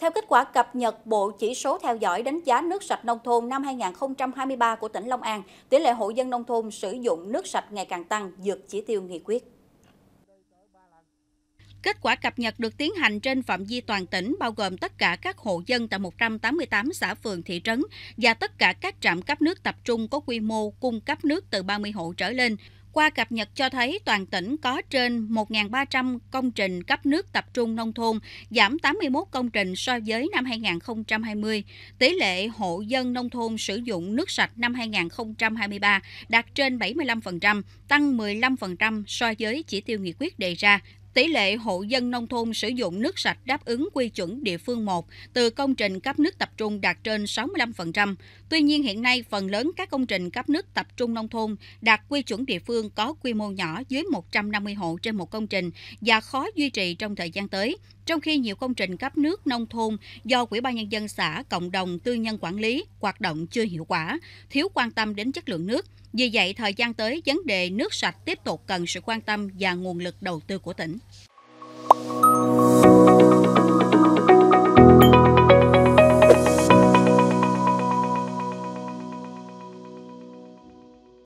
Theo kết quả cập nhật Bộ Chỉ số theo dõi đánh giá nước sạch nông thôn năm 2023 của tỉnh Long An, tỷ lệ hộ dân nông thôn sử dụng nước sạch ngày càng tăng, vượt chỉ tiêu nghị quyết. Kết quả cập nhật được tiến hành trên phạm vi toàn tỉnh bao gồm tất cả các hộ dân tại 188 xã phường thị trấn và tất cả các trạm cấp nước tập trung có quy mô cung cấp nước từ 30 hộ trở lên. Qua cập nhật cho thấy toàn tỉnh có trên 1.300 công trình cấp nước tập trung nông thôn, giảm 81 công trình so với năm 2020. Tỷ lệ hộ dân nông thôn sử dụng nước sạch năm 2023 đạt trên 75%, tăng 15% so với chỉ tiêu nghị quyết đề ra. Tỷ lệ hộ dân nông thôn sử dụng nước sạch đáp ứng quy chuẩn địa phương 1 từ công trình cấp nước tập trung đạt trên 65%. Tuy nhiên hiện nay phần lớn các công trình cấp nước tập trung nông thôn đạt quy chuẩn địa phương có quy mô nhỏ dưới 150 hộ trên một công trình và khó duy trì trong thời gian tới, trong khi nhiều công trình cấp nước nông thôn do Quỹ ban nhân dân xã, cộng đồng tư nhân quản lý hoạt động chưa hiệu quả, thiếu quan tâm đến chất lượng nước. Vì vậy, thời gian tới, vấn đề nước sạch tiếp tục cần sự quan tâm và nguồn lực đầu tư của tỉnh. Thank you.